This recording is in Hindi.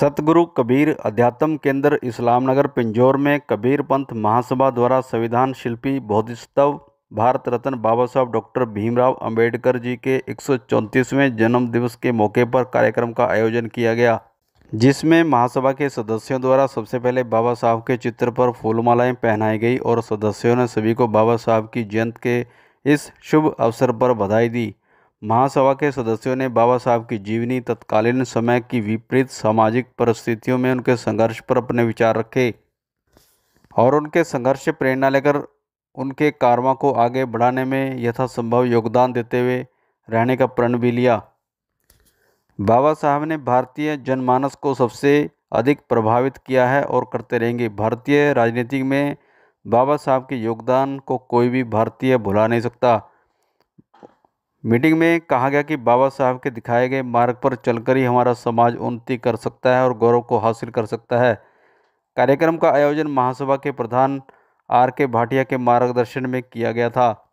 सतगुरु कबीर अध्यात्म केंद्र इस्लामनगर पिंजौर में कबीर पंथ महासभा द्वारा संविधान शिल्पी बोधिस्तव भारत रत्न बाबा साहब डॉक्टर भीमराव अंबेडकर जी के एक जन्म दिवस के मौके पर कार्यक्रम का आयोजन किया गया जिसमें महासभा के सदस्यों द्वारा सबसे पहले बाबा साहब के चित्र पर फूलमालाएं पहनाई गई और सदस्यों ने सभी को बाबा साहब की जयंत के इस शुभ अवसर पर बधाई दी महासभा के सदस्यों ने बाबा साहब की जीवनी तत्कालीन समय की विपरीत सामाजिक परिस्थितियों में उनके संघर्ष पर अपने विचार रखे और उनके संघर्ष से प्रेरणा लेकर उनके कार्मा को आगे बढ़ाने में यथासंभव योगदान देते हुए रहने का प्रण भी लिया बाबा साहब ने भारतीय जनमानस को सबसे अधिक प्रभावित किया है और करते रहेंगे भारतीय राजनीति में बाबा साहब के योगदान को कोई भी भारतीय भुला नहीं सकता मीटिंग में कहा गया कि बाबा साहब के दिखाए गए मार्ग पर चलकर ही हमारा समाज उन्नति कर सकता है और गौरव को हासिल कर सकता है कार्यक्रम का आयोजन महासभा के प्रधान आर के भाटिया के मार्गदर्शन में किया गया था